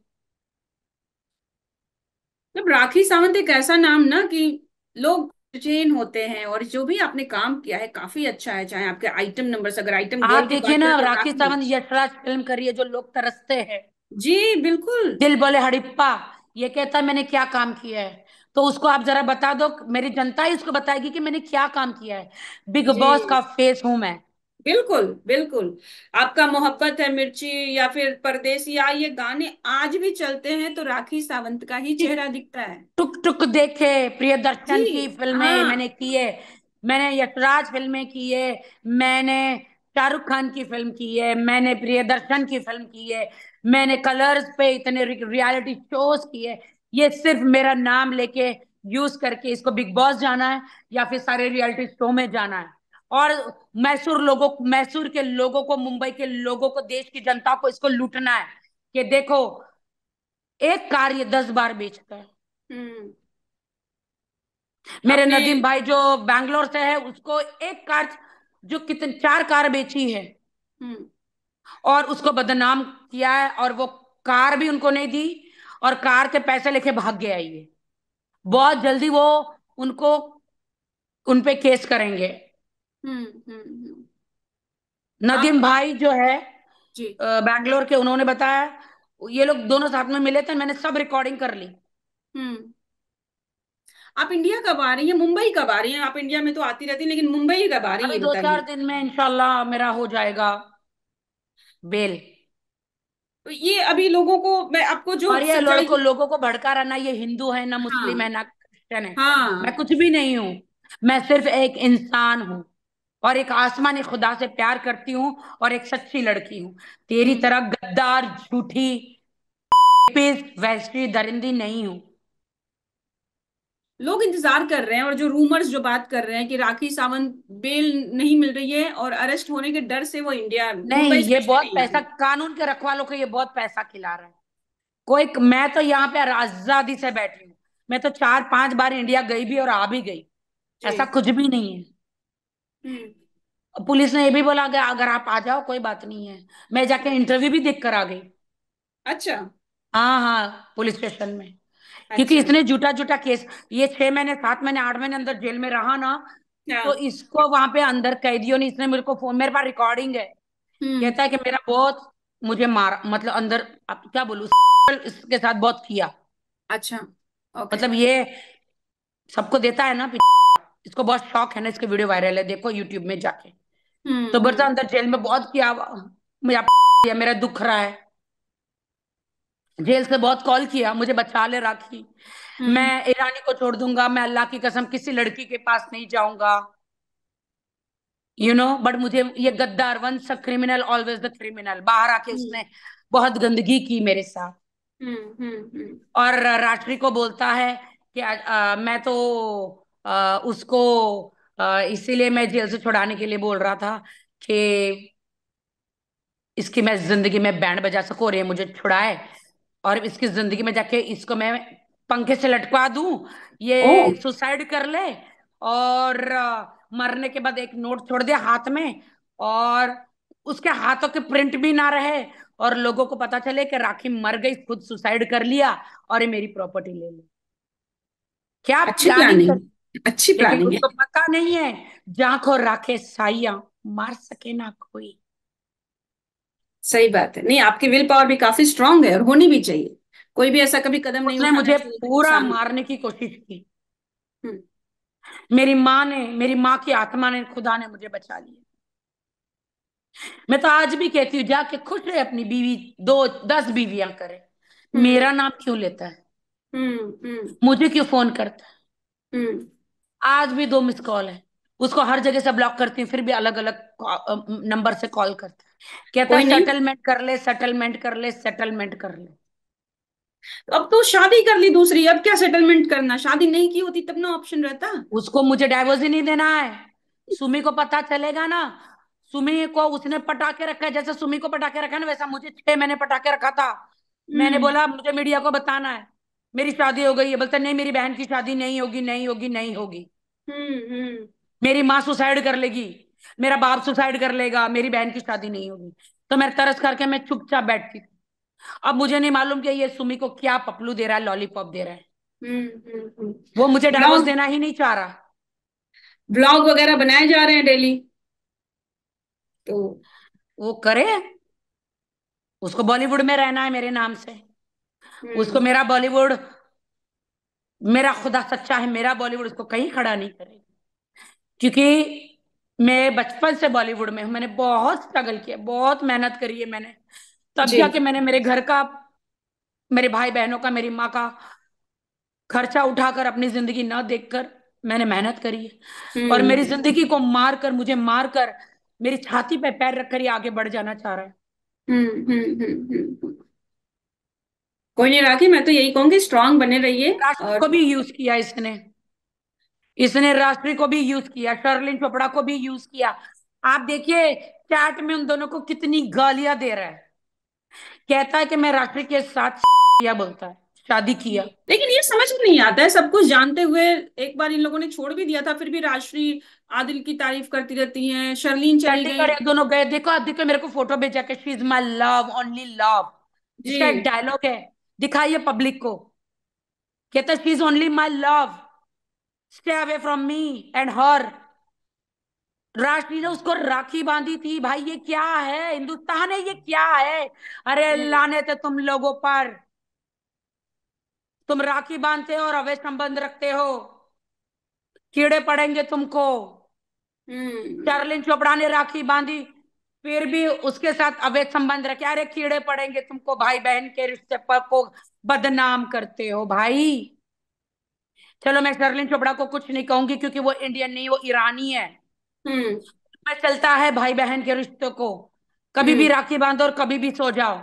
मतलब राखी सावंत एक ऐसा नाम ना कि लोग चेन होते हैं और जो भी आपने काम किया है काफी अच्छा है चाहे आपके आइटम नंबर अगर आइटम आप देखिए ना तो राखी सावंत यशराज फिल्म कर रही है जो लोग तरसते हैं जी बिल्कुल दिल बोले हड़िप्पा ये कहता है मैंने क्या काम किया है तो उसको आप जरा बता दो मेरी जनता ही उसको बताएगी कि मैंने क्या काम किया है बिग बॉस का फेस हूं मैं बिल्कुल बिल्कुल आपका मोहब्बत है मिर्ची या फिर या ये गाने आज भी चलते हैं तो राखी सावंत का ही चेहरा दिखता है टुक टुक देखे प्रिय दर्शन की फिल्में हाँ। मैंने की है मैंने यशराज फिल्में की है मैंने शाहरुख खान की फिल्म की है मैंने प्रिय दर्शन की फिल्म की है मैंने कलर्स पे इतने रियलिटी शोज किए ये सिर्फ मेरा नाम लेके यूज करके इसको बिग बॉस जाना है या फिर सारे रियलिटी शो में जाना है और मैसूर लोगों मैसूर के लोगों को मुंबई के लोगों को देश की जनता को इसको लूटना है कि देखो एक कार्य दस बार बेचता है हम्म। मेरे नदीम भाई जो बैंगलोर से है उसको एक कार जो कितने चार कार बेची है हम्म। और उसको बदनाम किया है और वो कार भी उनको नहीं दी और कार से पैसे लेके भाग गया ये बहुत जल्दी वो उनको उनपे केस करेंगे हम्म हम्म नदीम हम्म। हाँ। भाई जो है जी बैंगलोर के उन्होंने बताया ये लोग दोनों साथ में मिले थे मैंने सब रिकॉर्डिंग कर ली हम्म आप इंडिया कब आ रही हैं मुंबई कब आ रही हैं आप इंडिया में तो आती रहती है लेकिन मुंबई कब आ रही है दो चार दिन में इंशाला मेरा हो जाएगा बेल तो ये अभी लोगों को मैं आपको जो और ये लोगों लोगों को भड़का रहना ये हिंदू है ना मुस्लिम हाँ। है ना क्रिश्चियन है हाँ मैं कुछ भी नहीं हूँ मैं सिर्फ एक इंसान हूँ और एक आसमान खुदा से प्यार करती हूँ और एक सच्ची लड़की हूँ तेरी तरह गद्दार झूठी वैसी दरिंदी नहीं हूँ लोग इंतजार कर रहे हैं और जो रूमर्स जो बात कर रहे हैं कि राखी सावंत बेल नहीं मिल रही है और अरेस्ट होने के डर से वो इंडिया नहीं ये बहुत नहीं पैसा कानून के रखवालों को ये बहुत पैसा खिला रहा है कोई मैं तो यहाँ पे आजादी से बैठी हूँ मैं तो चार पांच बार इंडिया गई भी और आ भी गई ऐसा कुछ भी नहीं है हम्म। पुलिस ने ये भी बोला गया अगर आप आ जाओ कोई बात नहीं है मैं जाके इंटरव्यू भी देख कर आ गई अच्छा हाँ हाँ पुलिस स्टेशन में अच्छा। क्योंकि इसने झूठा झूठा केस ये छह महीने सात महीने आठ महीने अंदर जेल में रहा ना अच्छा। तो इसको वहां पे अंदर कैदियों ने इसने मेरे को फोन मेरे पास रिकॉर्डिंग है हम्म। कहता है कि मेरा बहुत मुझे मार मतलब अंदर आप क्या बोलू इसके साथ बहुत किया अच्छा मतलब ये सबको देता है ना इसको बहुत शौक है ना इसके वीडियो वायरल है देखो यूट्यूब में जाके हम्म। तो बोलता अंदर जेल में बहुत किया मुझे *laughs* मेरा दुख रहा है जेल से बहुत कॉल किया मुझे बचा ले राखी हम्म। मैं ईरानी को छोड़ दूंगा मैं अल्लाह की कसम किसी लड़की के पास नहीं जाऊंगा यू नो बट मुझे ये गद्दार once criminal always the criminal बाहर आके हम्म। उसने बहुत गंदगी की मेरे साथ हुँ, हुँ, हुँ. और राष्ट्रीय को बोलता है कि आ, आ, मैं तो आ, उसको इसीलिए मैं जेल से छुड़ाने के लिए बोल रहा था कि इसकी मैं जिंदगी में बैंड बजा सकूं और ये मुझे छुड़ाए और इसकी जिंदगी में जाके इसको मैं पंखे से लटका दूं ये सुसाइड कर ले और मरने के बाद एक नोट छोड़ दे हाथ में और उसके हाथों के प्रिंट भी ना रहे और लोगों को पता चले कि राखी मर गई खुद सुसाइड कर लिया और ये मेरी प्रॉपर्टी ले ली क्या अच्छी प्लानिंग अच्छी प्लानिंग है पता नहीं है जांख और राखे साइया मार सके ना कोई सही बात है नहीं आपकी विल पावर भी काफी स्ट्रांग है और होनी भी चाहिए कोई भी ऐसा कभी कदम नहीं मुझे तो पूरा मारने की कोशिश की हम्म। मेरी माँ ने मेरी माँ की आत्मा ने खुदा ने मुझे बचा लिया मैं तो आज भी कहती हूँ जाके खुश रहे अपनी बीवी दो दस बीवियां करे हम्म। मेरा नाम क्यों लेता है हम्म, मुझे क्यों फोन करता है आज भी दो मिस कॉल है उसको हर जगह से ब्लॉक करती हूँ फिर भी अलग अलग नंबर से कॉल करता है कहता है सेटलमेंट कर ले सेटलमेंट कर ले सेटलमेंट कर ले तो अब तो शादी कर ली दूसरी अब क्या सेटलमेंट करना शादी नहीं की होती तब ना ऑप्शन रहता उसको मुझे डाइवोर्स ही नहीं देना है सुमी को पता चलेगा ना सुमी को उसने पटाके रखा है जैसे सुमी को पटाके रखा रखा ना वैसा मुझे छह महीने पटाके रखा था मैंने हम्म। बोला मुझे मीडिया को बताना है मेरी शादी हो गई है बोलता नहीं मेरी बहन की शादी नहीं होगी नहीं होगी नहीं होगी हम्म, हम्म। मेरी माँ सुसाइड कर लेगी मेरा बाप सुसाइड कर लेगा मेरी बहन की शादी नहीं होगी तो मैं तरस करके मैं चुपचाप बैठती थी अब मुझे नहीं मालूम कि ये सुमी को क्या पपलू दे रहा है लॉलीपॉप दे रहा है हम्म, वो मुझे डाउस देना ही नहीं चाह रहा ब्लॉग वगैरह बनाए जा रहे हैं डेली तो वो करे उसको बॉलीवुड में रहना है मेरे नाम से हम्म। उसको मेरा बॉलीवुड मेरा खुदा सच्चा है मेरा बॉलीवुड उसको कहीं खड़ा नहीं करेगा क्योंकि मैं बचपन से बॉलीवुड में हूं मैंने बहुत स्ट्रगल किया बहुत मेहनत करी है मैंने तब जाके मैंने मेरे घर का मेरे भाई बहनों का मेरी माँ का खर्चा उठाकर अपनी जिंदगी ना देखकर मैंने मेहनत करी है हम्म। और मेरी जिंदगी को मार कर मुझे मार कर मेरी छाती पे पैर रखकर ही आगे बढ़ जाना चाह रहा है हम्म हम्म हम्म, हम्म कोई नहीं राखी मैं तो यही कहूंगी स्ट्रांग बने रहिए और... को भी यूज किया इसने इसने राष्ट्रीय को भी यूज किया शर्लिन चोपड़ा को भी यूज किया आप देखिए चैट में उन दोनों को कितनी गालियां दे रहा है कहता है कि मैं राष्ट्रीय के साथ किया बोलता है शादी किया लेकिन ये समझ में नहीं आता है सब कुछ जानते हुए एक बार इन लोगों ने छोड़ भी दिया था फिर भी राजश्री आदिल की तारीफ करती रहती हैं शर्लिन चली दोनों गए देखो आप देखो मेरे को फोटो भेजा के she is my love only love dialogue है दिखाइए पब्लिक को कहते is only my love stay away from me and her राष्ट्रीय ने उसको राखी बांधी थी भाई ये क्या है हिंदुस्तान है ये क्या है अरे हम्म। लाने थे तुम लोगों पर तुम राखी बांधते हो और अवैध संबंध रखते हो कीड़े पड़ेंगे तुमको हम्म। चार्लिन चोपड़ा ने राखी बांधी फिर भी उसके साथ अवैध संबंध रखे अरे कीड़े पड़ेंगे तुमको भाई बहन के रिश्ते पर को बदनाम करते हो भाई चलो मैं शर्लिन चोपड़ा को कुछ नहीं कहूंगी क्योंकि वो इंडियन नहीं वो ईरानी है हम्म। मैं चलता है भाई बहन के रिश्ते को कभी भी हम्म। राखी बांधो और कभी भी सो जाओ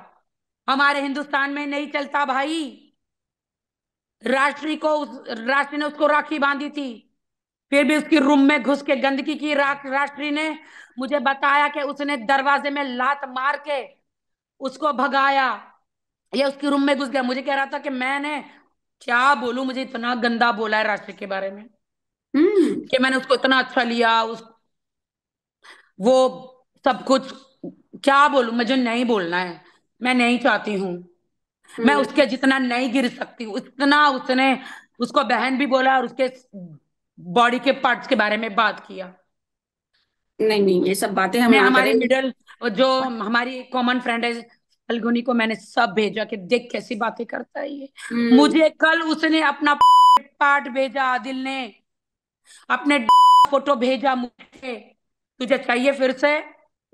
हमारे हिंदुस्तान में नहीं चलता भाई राष्ट्रीय को राष्ट्रीय ने उसको राखी बांधी थी फिर भी उसकी रूम में घुस के गंदगी की राष्ट्रीय ने मुझे बताया कि उसने दरवाजे में लात मार के उसको भगाया ये उसके रूम में घुस गया मुझे कह रहा था कि मैंने क्या बोलू मुझे इतना गंदा बोला है राष्ट्र के बारे में हम्म। कि मैंने उसको इतना अच्छा लिया उस वो सब कुछ क्या बोलू मुझे नहीं बोलना है मैं नहीं चाहती हूँ मैं हम्म। उसके जितना नहीं गिर सकती हूँ इतना उसने उसको बहन भी बोला और उसके बॉडी के पार्ट्स के बारे में बात किया नहीं नहीं ये सब बातें हम हमारी मिडल जो हमारी कॉमन फ्रेंड है अलगुनी को मैंने सब भेजा कि देख कैसी बातें करता है ये हम्म। मुझे कल उसने अपना पार्ट भेजा आदिल ने अपने फोटो भेजा मुझे तुझे चाहिए फिर से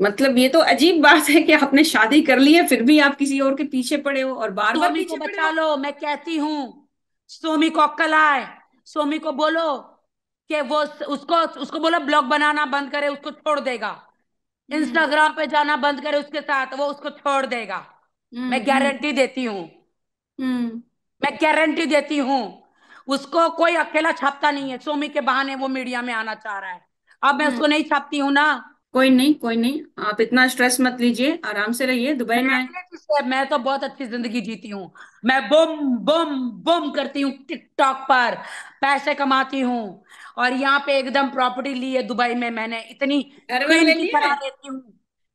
मतलब ये तो अजीब बात है कि आपने शादी कर ली है फिर भी आप किसी और के पीछे पड़े हो और बार बार पीछे बचा लो मैं कहती हूँ सोमी को अक्कल आए सोमी को बोलो कि वो उसको उसको बोला ब्लॉग बनाना बंद करे उसको छोड़ देगा इंस्टाग्राम हम्म। पे जाना बंद करे उसके साथ वो उसको छोड़ देगा हम्म, मैं गारंटी हम्म। देती हूँ मैं गारंटी देती हूँ उसको कोई अकेला छापता नहीं है सोमी के बहाने वो मीडिया में आना चाह रहा है अब मैं उसको नहीं छापती हूँ ना कोई नहीं कोई नहीं आप इतना स्ट्रेस मत लीजिए आराम से रहिए दुबई में मैं तो बहुत अच्छी जिंदगी जीती हूँ मैं बुम बुम बुम करती हूँ टिकटॉक पर पैसे कमाती हूँ और यहाँ पे एकदम प्रॉपर्टी ली है दुबई में मैंने इतनी रहती हूँ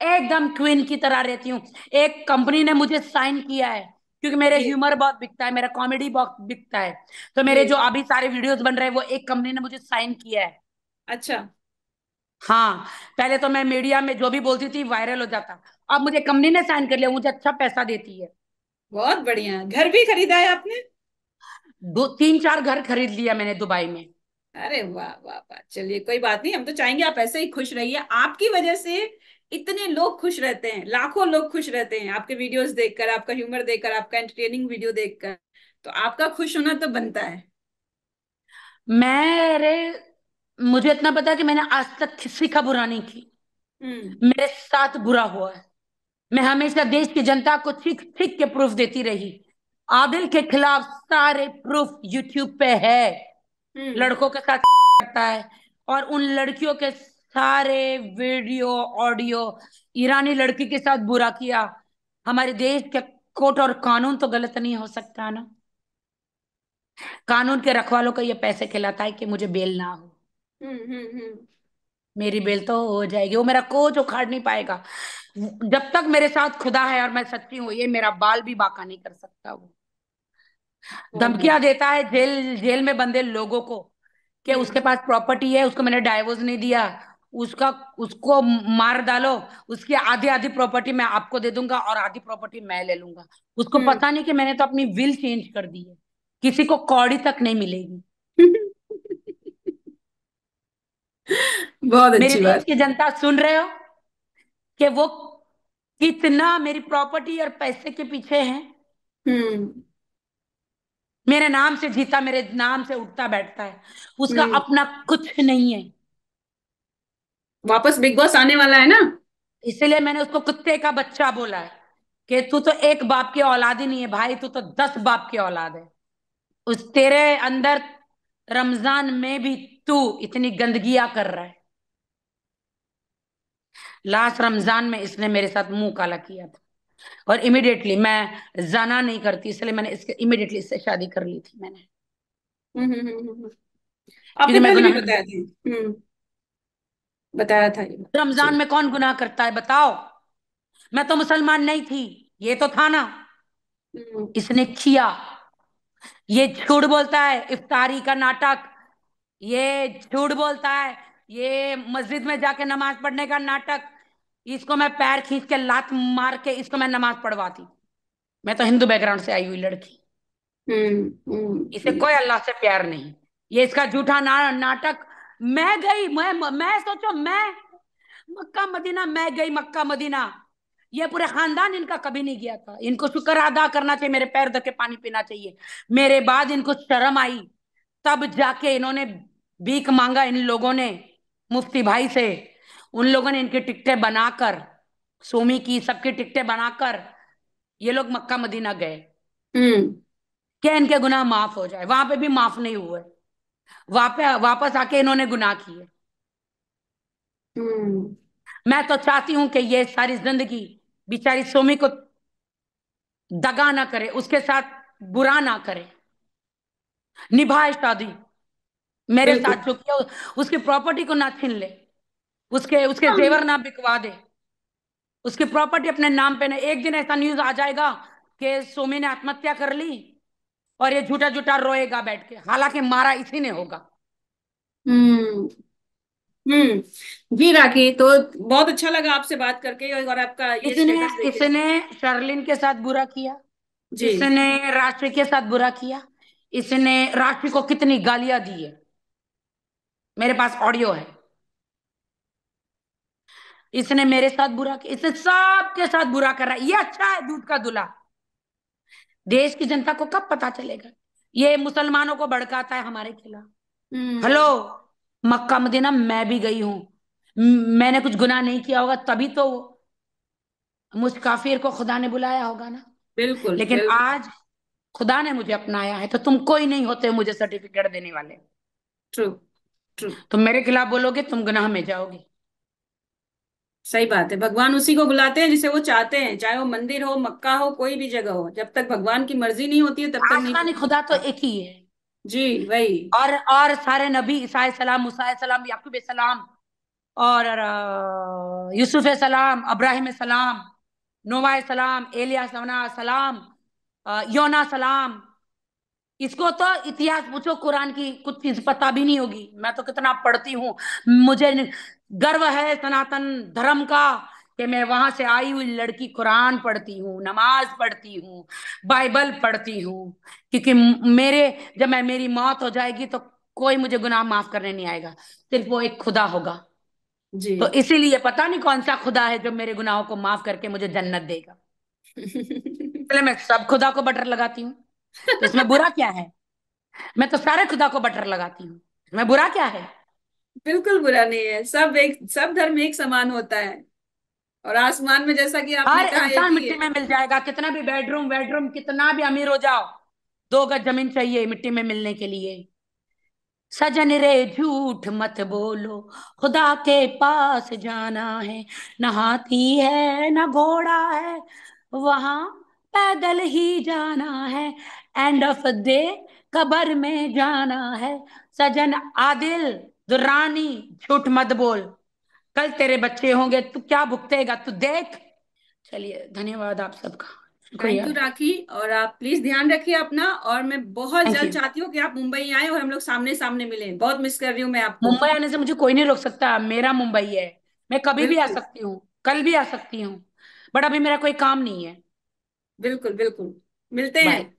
एकदम क्वीन की तरह रहती हूँ एक कंपनी ने मुझे साइन किया है क्योंकि मेरे ह्यूमर बहुत बिकता है मेरा कॉमेडी बहुत बिकता है तो मेरे जो अभी सारे वीडियोस बन रहे हैं वो एक कंपनी ने मुझे साइन किया है अच्छा हाँ पहले तो मैं मीडिया में जो भी बोलती थी वायरल हो जाता अब मुझे कंपनी ने साइन कर लिया मुझे अच्छा पैसा देती है बहुत बढ़िया घर भी खरीदा है आपने दो तीन चार घर खरीद लिया मैंने दुबई में अरे वाह वाह वाह चलिए कोई बात नहीं हम तो चाहेंगे आप ऐसे ही खुश रहिए आपकी वजह से इतने लोग खुश रहते हैं लाखों लोग खुश रहते हैं आपके वीडियोस देखकर आपका ह्यूमर देखकर आपका एंटरटेनिंग वीडियो देखकर तो आपका खुश होना तो बनता है मैं अरे मुझे इतना पता है कि मैंने आज तक किसी का बुरा नहीं की हम्म। मेरे साथ बुरा हुआ है मैं हमेशा देश की जनता को ठीक ठीक के प्रूफ देती रही आदिल के खिलाफ सारे प्रूफ यूट्यूब पे है हम्म। लड़कों के साथ करता है और उन लड़कियों के सारे वीडियो ऑडियो ईरानी लड़की के साथ बुरा किया हमारे देश के कोर्ट और कानून तो गलत नहीं हो सकता ना कानून के रखवालों को ये पैसे खिलाता है कि मुझे बेल ना हो हम्म, हम्म, मेरी बेल तो हो जाएगी वो मेरा कोच उखाड़ नहीं पाएगा जब तक मेरे साथ खुदा है और मैं सच्ची हूँ ये मेरा बाल भी बाका नहीं कर सकता वो हम्म, हम्म। धमकियां देता है जेल जेल में बंदे लोगों को कि हम्म। उसके पास प्रॉपर्टी है उसको मैंने डाइवोर्स नहीं दिया उसका उसको मार डालो उसकी आधी आधी प्रॉपर्टी मैं आपको दे दूंगा और आधी प्रॉपर्टी मैं ले लूंगा उसको पता नहीं कि मैंने तो अपनी विल चेंज कर दी है किसी को कौड़ी तक नहीं मिलेगी *laughs* बहुत अच्छी देश की जनता सुन रहे हो कि वो कितना मेरी प्रॉपर्टी और पैसे के पीछे है मेरे नाम से जीता मेरे नाम से उठता बैठता है उसका हम्म। अपना कुछ नहीं है वापस बिग बॉस आने वाला है ना इसलिए मैंने उसको कुत्ते का बच्चा बोला है कि तू तो एक बाप की औलाद ही नहीं है भाई तू तो दस बाप की औलाद है उस तेरे अंदर रमजान में भी तू इतनी गंदगिया कर रहा है लास्ट रमजान में इसने मेरे साथ मुंह काला किया था और इमिडिएटली मैं जाना नहीं करती इसलिए मैंने इसके इमिडिएटली इससे शादी कर ली थी मैंने हम्म, हम्म, हम्म, आपने पहले भी बताया था बताया था रमजान में कौन गुनाह करता है बताओ मैं तो मुसलमान नहीं थी ये तो था ना इसने किया ये झूठ बोलता है इफ्तारी का नाटक ये झूठ बोलता है ये मस्जिद में जाके नमाज पढ़ने का नाटक इसको मैं पैर खींच के लात मार के इसको मैं नमाज पढ़वाती मैं तो हिंदू बैकग्राउंड से आई हुई लड़की हम्म, हम्म। इसे कोई अल्लाह से प्यार नहीं ये इसका झूठा ना नाटक मैं गई मैं मैं सोचो मैं मक्का मदीना मैं गई मक्का मदीना ये पूरे खानदान इनका कभी नहीं गया था इनको शुक्र अदा करना चाहिए मेरे पैर धके पानी पीना चाहिए मेरे बाद इनको शर्म आई तब जाके इन्होंने भीख मांगा इन लोगों ने मुफ्ती भाई से उन लोगों ने इनके टिकटें बनाकर सोमी की सबकी टिकटें बनाकर ये लोग मक्का मदीना गए हम्म। क्या इनके गुनाह माफ हो जाए वहां पे भी माफ नहीं हुए वापस वापस आके इन्होंने गुनाह किए हम्म। मैं तो चाहती हूं कि ये सारी जिंदगी बिचारी सोमी को दगा ना करे उसके साथ बुरा ना करे निभाए शादी मेरे साथ जो किया उसकी प्रॉपर्टी को ना छीन ले उसके उसके हाँ। जेवर ना बिकवा दे उसकी प्रॉपर्टी अपने नाम पे ना एक दिन ऐसा न्यूज आ जाएगा कि सोमी ने आत्महत्या कर ली और ये झूठा झूठा रोएगा बैठ के हालांकि मारा इसी ने होगा हम्म हम्म जी राखी तो बहुत अच्छा लगा आपसे बात करके और आपका ये इसने इसने शर्लिन के साथ बुरा किया जी इसने राष्ट्र के साथ बुरा किया इसने राष्ट्र को कितनी गालियां दी है मेरे पास ऑडियो है इसने मेरे साथ बुरा किया इसने सबके साथ बुरा कर रहा है ये अच्छा है दूध का दुला देश की जनता को कब पता चलेगा ये मुसलमानों को भड़काता है हमारे खिलाफ हम्म। हेलो मक्का मदीना मैं भी गई हूं मैंने कुछ गुनाह नहीं किया होगा तभी तो मुझ काफिर को खुदा ने बुलाया होगा ना बिल्कुल लेकिन बिल्कुल। आज खुदा ने मुझे अपनाया है तो तुम कोई नहीं होते मुझे सर्टिफिकेट देने वाले ट्रू ट्रू तुम मेरे खिलाफ बोलोगे तुम गुनाह में जाओगे सही बात है भगवान उसी को बुलाते हैं जिसे वो चाहते हैं चाहे वो मंदिर हो मक्का हो कोई भी जगह हो जब तक भगवान की मर्जी नहीं होती है तब तक नहीं खुदा तो हाँ। एक ही है जी वही और और सारे नबी ईसा सलाम मुसा सलाम याकूब सलाम और यूसुफ सलाम अब्राहिम सलाम नोवा सलाम एलिया सलाम योना सलाम इसको तो इतिहास पूछो कुरान की कुछ चीज पता भी नहीं होगी मैं तो कितना पढ़ती हूँ मुझे गर्व है सनातन धर्म का कि मैं वहां से आई हुई लड़की कुरान पढ़ती हूँ नमाज पढ़ती हूँ बाइबल पढ़ती हूँ क्योंकि मेरे जब मैं मेरी मौत हो जाएगी तो कोई मुझे गुनाह माफ करने नहीं आएगा सिर्फ वो एक खुदा होगा जी तो इसीलिए पता नहीं कौन सा खुदा है जो मेरे गुनाहों को माफ करके मुझे जन्नत देगा *laughs* पहले मैं सब खुदा को बटर लगाती हूँ तो इसमें बुरा क्या है मैं तो सारे खुदा को बटर लगाती हूँ मैं बुरा क्या है बिल्कुल बुरा नहीं है सब एक सब धर्म एक समान होता है और आसमान में जैसा कि आपने हर कहा इंसान मिट्टी में मिल जाएगा कितना भी बेडरूम बेडरूम कितना भी अमीर हो जाओ दो गज जमीन चाहिए मिट्टी में मिलने के लिए सजन रे झूठ मत बोलो खुदा के पास जाना है न हाथी है न घोड़ा है वहां पैदल ही जाना है एंड ऑफ डे कबर में जाना है सजन आदिल दुर्रानी झूठ मत बोल कल तेरे बच्चे होंगे तू क्या भुगतेगा तू देख चलिए धन्यवाद आप सबका थैंक यू राखी और आप प्लीज ध्यान रखिए अपना और मैं बहुत जल्द चाहती हूँ कि आप मुंबई आए और हम लोग सामने सामने मिले बहुत मिस कर रही हूँ मैं आप मुंबई आने से मुझे कोई नहीं रोक सकता मेरा मुंबई है मैं कभी भी आ सकती हूँ कल भी आ सकती हूँ बट अभी मेरा कोई काम नहीं है बिल्कुल बिल्कुल मिलते हैं